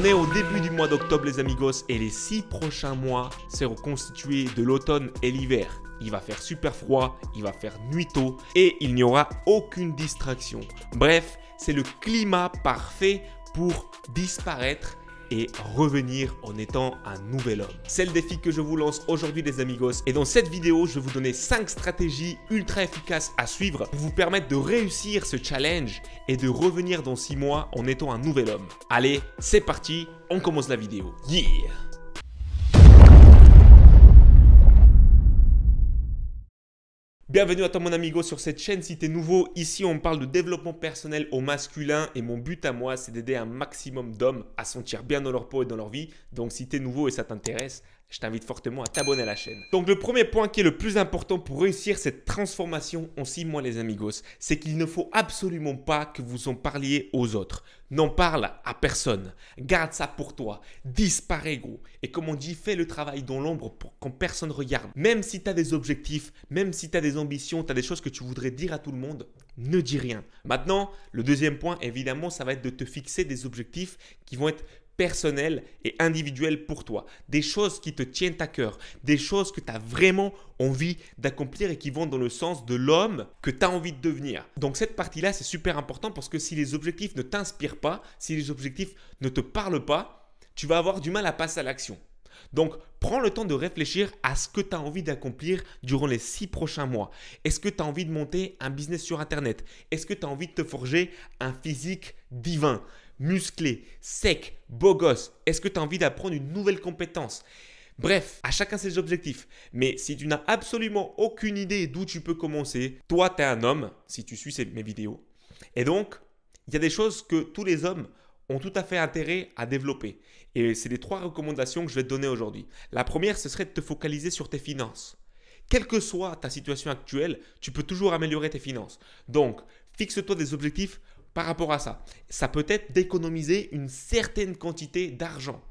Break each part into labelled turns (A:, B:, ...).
A: On est au début du mois d'octobre les amigos et les 6 prochains mois seront constitués de l'automne et l'hiver. Il va faire super froid, il va faire nuit tôt et il n'y aura aucune distraction. Bref, c'est le climat parfait pour disparaître et revenir en étant un nouvel homme. C'est le défi que je vous lance aujourd'hui les amigos et dans cette vidéo je vais vous donner 5 stratégies ultra efficaces à suivre pour vous permettre de réussir ce challenge et de revenir dans 6 mois en étant un nouvel homme. Allez c'est parti, on commence la vidéo. Yeah Bienvenue à toi mon amigo sur cette chaîne si t'es nouveau. Ici on parle de développement personnel au masculin et mon but à moi c'est d'aider un maximum d'hommes à sentir bien dans leur peau et dans leur vie. Donc si tu nouveau et ça t'intéresse, je t'invite fortement à t'abonner à la chaîne. Donc le premier point qui est le plus important pour réussir cette transformation en 6 mois les amigos, c'est qu'il ne faut absolument pas que vous en parliez aux autres. N'en parle à personne. Garde ça pour toi. Disparais gros. Et comme on dit, fais le travail dans l'ombre pour qu'on personne regarde. Même si tu as des objectifs, même si tu as des ambitions, tu as des choses que tu voudrais dire à tout le monde, ne dis rien. Maintenant, le deuxième point, évidemment, ça va être de te fixer des objectifs qui vont être personnel et individuel pour toi, des choses qui te tiennent à cœur, des choses que tu as vraiment envie d'accomplir et qui vont dans le sens de l'homme que tu as envie de devenir. Donc cette partie-là, c'est super important parce que si les objectifs ne t'inspirent pas, si les objectifs ne te parlent pas, tu vas avoir du mal à passer à l'action. Donc, prends le temps de réfléchir à ce que tu as envie d'accomplir durant les six prochains mois. Est-ce que tu as envie de monter un business sur Internet Est-ce que tu as envie de te forger un physique divin musclé, sec, beau gosse Est-ce que tu as envie d'apprendre une nouvelle compétence Bref, à chacun ses objectifs. Mais si tu n'as absolument aucune idée d'où tu peux commencer, toi, tu es un homme, si tu suis mes vidéos. Et donc, il y a des choses que tous les hommes ont tout à fait intérêt à développer. Et c'est les trois recommandations que je vais te donner aujourd'hui. La première, ce serait de te focaliser sur tes finances. Quelle que soit ta situation actuelle, tu peux toujours améliorer tes finances. Donc, fixe-toi des objectifs par rapport à ça. Ça peut être d'économiser une certaine quantité d'argent.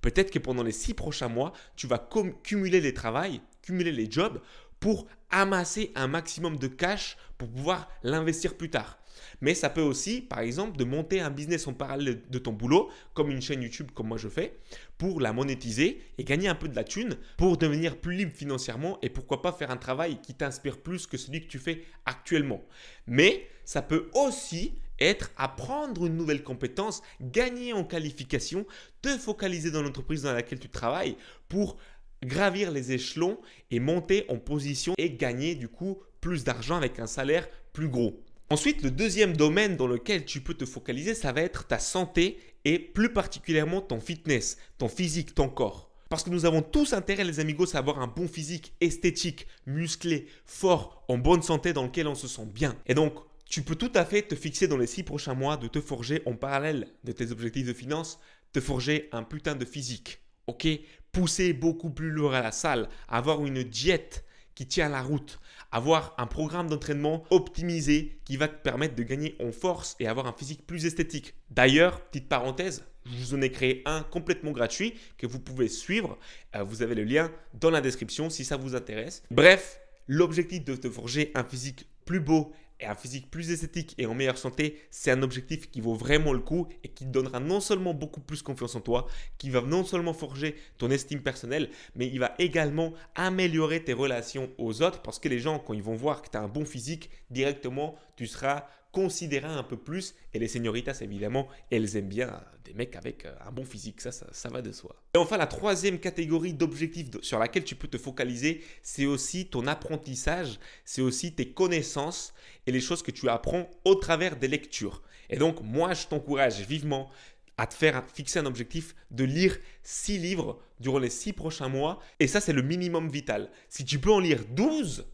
A: Peut-être que pendant les six prochains mois, tu vas cumuler les travails, cumuler les jobs pour amasser un maximum de cash pour pouvoir l'investir plus tard. Mais ça peut aussi, par exemple, de monter un business en parallèle de ton boulot, comme une chaîne YouTube comme moi je fais, pour la monétiser et gagner un peu de la thune pour devenir plus libre financièrement et pourquoi pas faire un travail qui t'inspire plus que celui que tu fais actuellement. Mais ça peut aussi être, à prendre une nouvelle compétence, gagner en qualification, te focaliser dans l'entreprise dans laquelle tu travailles pour gravir les échelons et monter en position et gagner du coup plus d'argent avec un salaire plus gros. Ensuite, le deuxième domaine dans lequel tu peux te focaliser, ça va être ta santé et plus particulièrement ton fitness, ton physique, ton corps. Parce que nous avons tous intérêt, les amigos, à avoir un bon physique esthétique, musclé, fort, en bonne santé, dans lequel on se sent bien. Et donc, tu peux tout à fait te fixer dans les six prochains mois de te forger en parallèle de tes objectifs de finance, te forger un putain de physique. Ok Pousser beaucoup plus lourd à la salle, avoir une diète qui tient la route, avoir un programme d'entraînement optimisé qui va te permettre de gagner en force et avoir un physique plus esthétique. D'ailleurs, petite parenthèse, je vous en ai créé un complètement gratuit que vous pouvez suivre. Euh, vous avez le lien dans la description si ça vous intéresse. Bref, l'objectif de te forger un physique plus beau et un physique plus esthétique et en meilleure santé, c'est un objectif qui vaut vraiment le coup et qui te donnera non seulement beaucoup plus confiance en toi, qui va non seulement forger ton estime personnelle, mais il va également améliorer tes relations aux autres parce que les gens, quand ils vont voir que tu as un bon physique, directement, tu seras considérer un peu plus. Et les señoritas, évidemment, elles aiment bien des mecs avec euh, un bon physique, ça, ça, va de soi. Et enfin, la troisième catégorie d'objectifs sur laquelle tu peux te focaliser, c'est aussi ton apprentissage, c'est aussi tes connaissances et les choses que tu apprends au travers des lectures. Et donc, moi, je t'encourage vivement à te faire fixer un objectif de lire 6 livres durant les 6 prochains mois. Et ça, c'est le minimum vital. Si tu peux en lire 12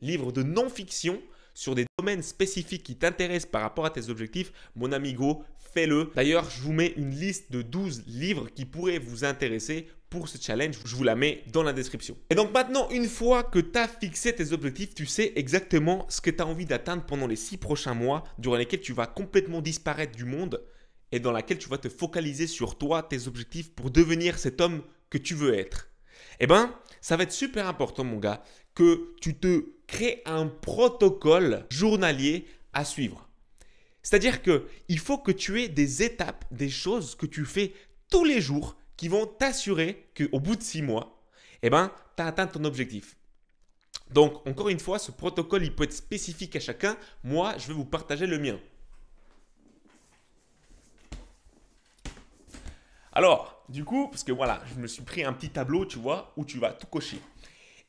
A: livres de non-fiction, sur des domaines spécifiques qui t'intéressent par rapport à tes objectifs, mon amigo, fais-le. D'ailleurs, je vous mets une liste de 12 livres qui pourraient vous intéresser pour ce challenge, je vous la mets dans la description. Et donc maintenant, une fois que tu as fixé tes objectifs, tu sais exactement ce que tu as envie d'atteindre pendant les 6 prochains mois durant lesquels tu vas complètement disparaître du monde et dans laquelle tu vas te focaliser sur toi, tes objectifs pour devenir cet homme que tu veux être. Eh ben, ça va être super important mon gars que tu te crées un protocole journalier à suivre. C'est-à-dire que il faut que tu aies des étapes, des choses que tu fais tous les jours qui vont t'assurer qu'au bout de six mois, eh ben, tu as atteint ton objectif. Donc, encore une fois, ce protocole, il peut être spécifique à chacun. Moi, je vais vous partager le mien. Alors, du coup, parce que voilà, je me suis pris un petit tableau, tu vois, où tu vas tout cocher.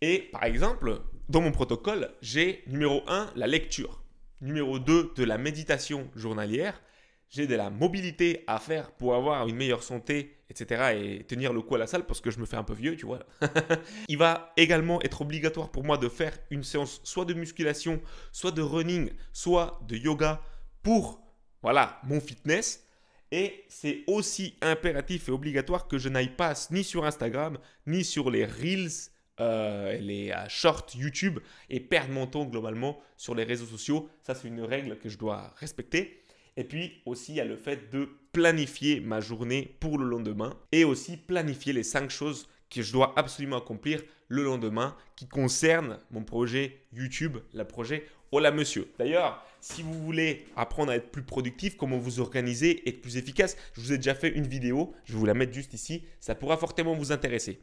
A: Et par exemple, dans mon protocole, j'ai numéro 1 la lecture, numéro 2 de la méditation journalière, j'ai de la mobilité à faire pour avoir une meilleure santé, etc. et tenir le coup à la salle parce que je me fais un peu vieux, tu vois. Il va également être obligatoire pour moi de faire une séance soit de musculation, soit de running, soit de yoga pour voilà, mon fitness. Et c'est aussi impératif et obligatoire que je n'aille pas ni sur Instagram, ni sur les Reels, euh, les shorts YouTube et perdre mon temps globalement sur les réseaux sociaux. Ça, c'est une règle que je dois respecter. Et puis aussi, il y a le fait de planifier ma journée pour le lendemain et aussi planifier les cinq choses que je dois absolument accomplir le lendemain qui concernent mon projet YouTube, le projet Hola Monsieur. D'ailleurs, si vous voulez apprendre à être plus productif, comment vous organiser, être plus efficace, je vous ai déjà fait une vidéo, je vais vous la mettre juste ici, ça pourra fortement vous intéresser.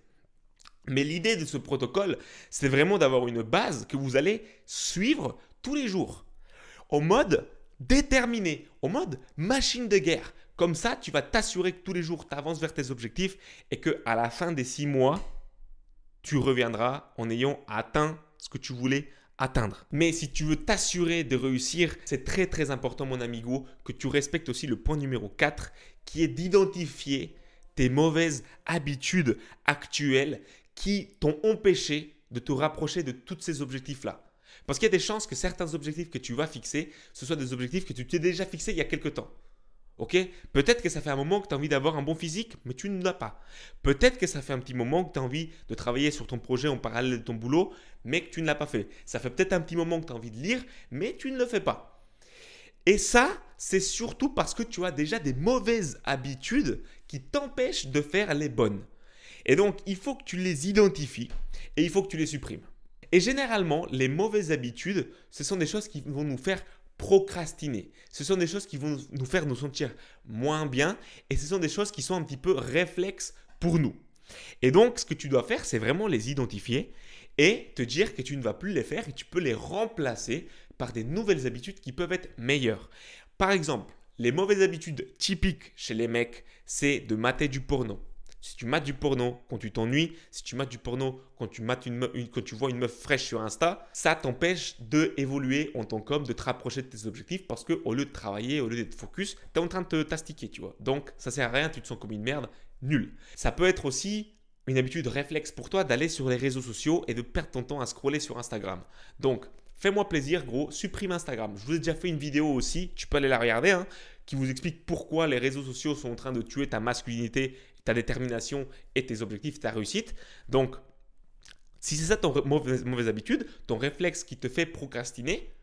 A: Mais l'idée de ce protocole, c'est vraiment d'avoir une base que vous allez suivre tous les jours, au mode déterminé, au mode machine de guerre. Comme ça, tu vas t'assurer que tous les jours, tu avances vers tes objectifs et que à la fin des six mois, tu reviendras en ayant atteint ce que tu voulais atteindre. Mais si tu veux t'assurer de réussir, c'est très très important mon amigo que tu respectes aussi le point numéro 4 qui est d'identifier tes mauvaises habitudes actuelles qui t'ont empêché de te rapprocher de tous ces objectifs-là. Parce qu'il y a des chances que certains objectifs que tu vas fixer, ce soient des objectifs que tu t'es déjà fixés il y a quelque temps. Ok Peut-être que ça fait un moment que tu as envie d'avoir un bon physique, mais tu ne l'as pas. Peut-être que ça fait un petit moment que tu as envie de travailler sur ton projet en parallèle de ton boulot, mais que tu ne l'as pas fait. Ça fait peut-être un petit moment que tu as envie de lire, mais tu ne le fais pas. Et ça, c'est surtout parce que tu as déjà des mauvaises habitudes qui t'empêchent de faire les bonnes. Et donc, il faut que tu les identifies et il faut que tu les supprimes. Et généralement, les mauvaises habitudes, ce sont des choses qui vont nous faire procrastiner. Ce sont des choses qui vont nous faire nous sentir moins bien et ce sont des choses qui sont un petit peu réflexes pour nous. Et donc, ce que tu dois faire, c'est vraiment les identifier et te dire que tu ne vas plus les faire et tu peux les remplacer par des nouvelles habitudes qui peuvent être meilleures. Par exemple, les mauvaises habitudes typiques chez les mecs, c'est de mater du porno si tu mates du porno, quand tu t'ennuies, si tu mates du porno, quand tu, vois une meuf fraîche sur Insta, ça t'empêche d'évoluer en tant qu'homme, de te rapprocher de tes objectifs parce qu'au lieu de travailler, au lieu d'être focus, tu es en train de te tastiquer, tu vois. Donc ça sert à rien, tu te sens comme une merde, nul. Ça peut être aussi une habitude réflexe pour toi d'aller sur les réseaux sociaux et de perdre ton temps à scroller sur Instagram. Donc fais-moi plaisir, gros, supprime Instagram. Je vous ai déjà fait une vidéo aussi, tu peux aller la regarder, hein, qui vous explique pourquoi les réseaux sociaux sont en train de tuer ta masculinité ta détermination et tes objectifs, ta réussite. Donc, si c'est ça ton mauvaise, habitude, ton réflexe qui te fait procrastiner,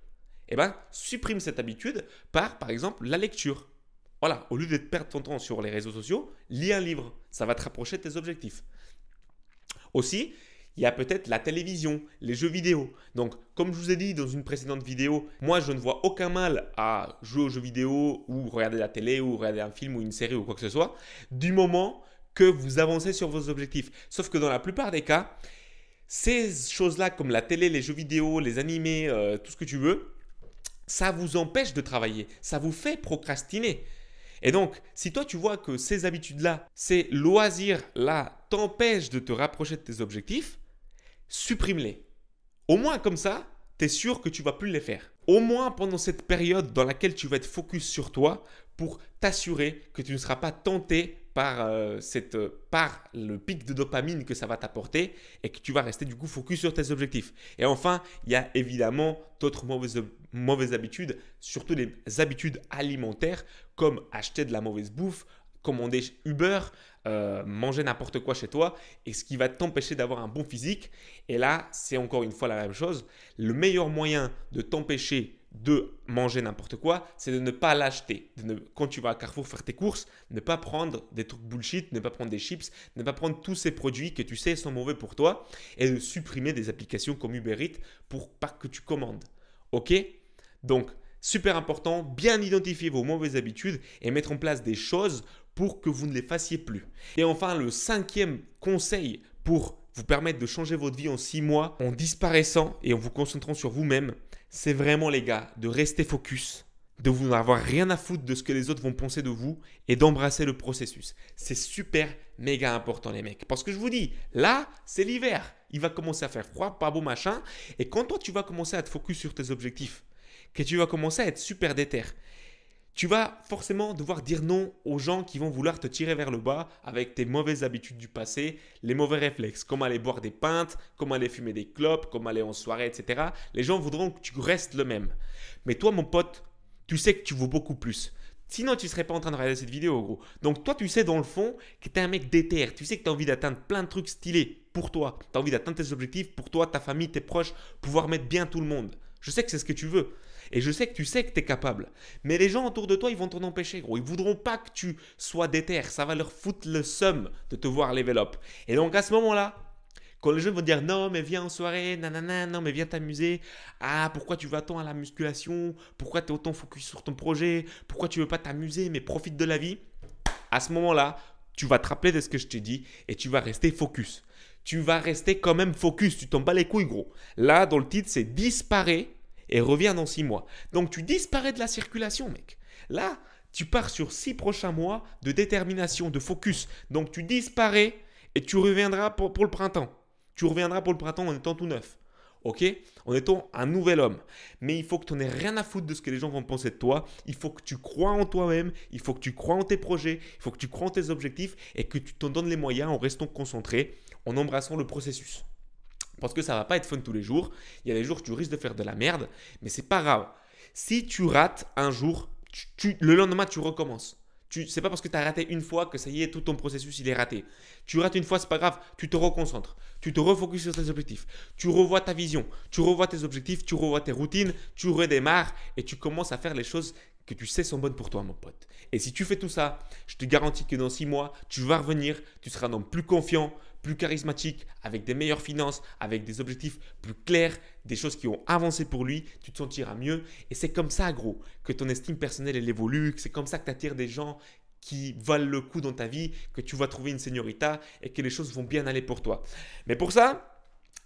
A: eh ben, supprime cette habitude par, par exemple, la lecture. Voilà, au lieu de perdre ton temps sur les réseaux sociaux, lis un livre. Ça va te rapprocher de tes objectifs. Aussi, il y a peut-être la télévision, les jeux vidéo. Donc, comme je vous ai dit dans une précédente vidéo, moi je ne vois aucun mal à jouer aux jeux vidéo ou regarder la télé ou regarder un film ou une série ou quoi que ce soit, du moment que vous avancez sur vos objectifs. Sauf que dans la plupart des cas, ces choses-là comme la télé, les jeux vidéo, les animés, euh, tout ce que tu veux, ça vous empêche de travailler, ça vous fait procrastiner. Et donc, si toi tu vois que ces habitudes-là, ces loisirs-là t'empêchent de te rapprocher de tes objectifs, supprime-les. Au moins comme ça, tu es sûr que tu vas plus les faire. Au moins pendant cette période dans laquelle tu vas être focus sur toi pour t'assurer que tu ne seras pas tenté par, euh, cette, euh, par le pic de dopamine que ça va t'apporter et que tu vas rester du coup focus sur tes objectifs. Et enfin, il y a évidemment d'autres mauvaises, habitudes, surtout des habitudes alimentaires comme acheter de la mauvaise bouffe, commander Uber, euh, manger n'importe quoi chez toi, et ce qui va t'empêcher d'avoir un bon physique. Et là, c'est encore une fois la même chose. Le meilleur moyen de t'empêcher de manger n'importe quoi, c'est de ne pas l'acheter. Quand tu vas à Carrefour faire tes courses, ne pas prendre des trucs bullshit, ne pas prendre des chips, ne pas prendre tous ces produits que tu sais sont mauvais pour toi et de supprimer des applications comme Uber Eats pour pas que tu commandes. Ok Donc, super important, bien identifier vos mauvaises habitudes et mettre en place des choses pour que vous ne les fassiez plus. Et enfin, le cinquième conseil pour vous permettre de changer votre vie en six mois en disparaissant et en vous concentrant sur vous-même, c'est vraiment les gars de rester focus, de vous n'avoir rien à foutre de ce que les autres vont penser de vous et d'embrasser le processus. C'est super méga important les mecs. Parce que je vous dis, là, c'est l'hiver. Il va commencer à faire froid, pas beau machin. Et quand toi, tu vas commencer à te focus sur tes objectifs, que tu vas commencer à être super déter tu vas forcément devoir dire non aux gens qui vont vouloir te tirer vers le bas avec tes mauvaises habitudes du passé, les mauvais réflexes, comme aller boire des pintes, comme aller fumer des clopes, comme aller en soirée, etc. Les gens voudront que tu restes le même. Mais toi, mon pote, tu sais que tu vaux beaucoup plus. Sinon, tu ne serais pas en train de regarder cette vidéo, gros. Donc, toi, tu sais dans le fond que tu es un mec déter. Tu sais que tu as envie d'atteindre plein de trucs stylés pour toi. Tu as envie d'atteindre tes objectifs pour toi, ta famille, tes proches, pouvoir mettre bien tout le monde. Je sais que c'est ce que tu veux. Et je sais que tu sais que tu es capable. Mais les gens autour de toi, ils vont t'en empêcher, gros. Ils voudront pas que tu sois déter. Ça va leur foutre le seum de te voir level up. Et donc à ce moment-là, quand les jeunes vont dire non, mais viens en soirée, nanana, non, mais viens t'amuser. Ah, pourquoi tu vas tant à la musculation Pourquoi tu es autant focus sur ton projet Pourquoi tu veux pas t'amuser, mais profite de la vie À ce moment-là, tu vas te rappeler de ce que je t'ai dit et tu vas rester focus. Tu vas rester quand même focus. Tu t'en bats les couilles, gros. Là, dans le titre, c'est disparaît et reviens dans six mois. Donc tu disparais de la circulation, mec. Là, tu pars sur six prochains mois de détermination, de focus. Donc tu disparais et tu reviendras pour, pour le printemps. Tu reviendras pour le printemps en étant tout neuf. Ok En étant un nouvel homme. Mais il faut que tu n'aies rien à foutre de ce que les gens vont penser de toi. Il faut que tu crois en toi-même. Il faut que tu crois en tes projets. Il faut que tu crois en tes objectifs et que tu t'en donnes les moyens en restant concentré, en embrassant le processus. Parce que ça va pas être fun tous les jours. Il y a des jours où tu risques de faire de la merde, mais c'est pas grave. Si tu rates un jour, le lendemain, tu recommences. Tu, c'est pas parce que tu as raté une fois que ça y est, tout ton processus il est raté. Tu rates une fois, c'est pas grave, tu te reconcentres, tu te refocuses sur tes objectifs, tu revois ta vision, tu revois tes objectifs, tu revois tes routines, tu redémarres et tu commences à faire les choses que tu sais sont bonnes pour toi, mon pote. Et si tu fais tout ça, je te garantis que dans six mois, tu vas revenir, tu seras un homme plus confiant, plus charismatique, avec des meilleures finances, avec des objectifs plus clairs, des choses qui ont avancé pour lui, tu te sentiras mieux. Et c'est comme ça, gros, que ton estime personnelle, elle évolue, que c'est comme ça que tu attires des gens qui valent le coup dans ta vie, que tu vas trouver une seniorita et que les choses vont bien aller pour toi. Mais pour ça,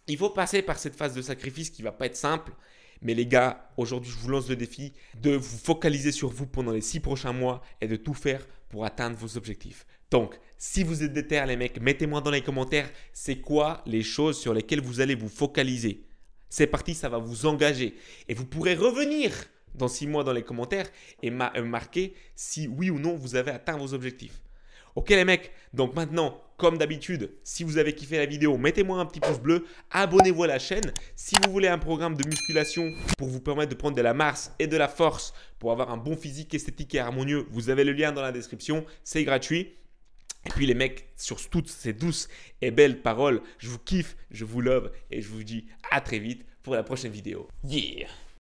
A: il faut passer par cette phase de sacrifice qui va pas être simple, mais les gars, aujourd'hui, je vous lance le défi de vous focaliser sur vous pendant les six prochains mois et de tout faire pour atteindre vos objectifs. Donc, si vous êtes déter, les mecs, mettez-moi dans les commentaires, c'est quoi les choses sur lesquelles vous allez vous focaliser. C'est parti, ça va vous engager. Et vous pourrez revenir dans six mois dans les commentaires et euh, marquer si oui ou non vous avez atteint vos objectifs. Ok les mecs, donc maintenant, comme d'habitude, si vous avez kiffé la vidéo, mettez-moi un petit pouce bleu, abonnez-vous à la chaîne. Si vous voulez un programme de musculation pour vous permettre de prendre de la masse et de la force pour avoir un bon physique esthétique et harmonieux, vous avez le lien dans la description, c'est gratuit. Et puis les mecs, sur toutes ces douces et belles paroles, je vous kiffe, je vous love et je vous dis à très vite pour la prochaine vidéo. Yeah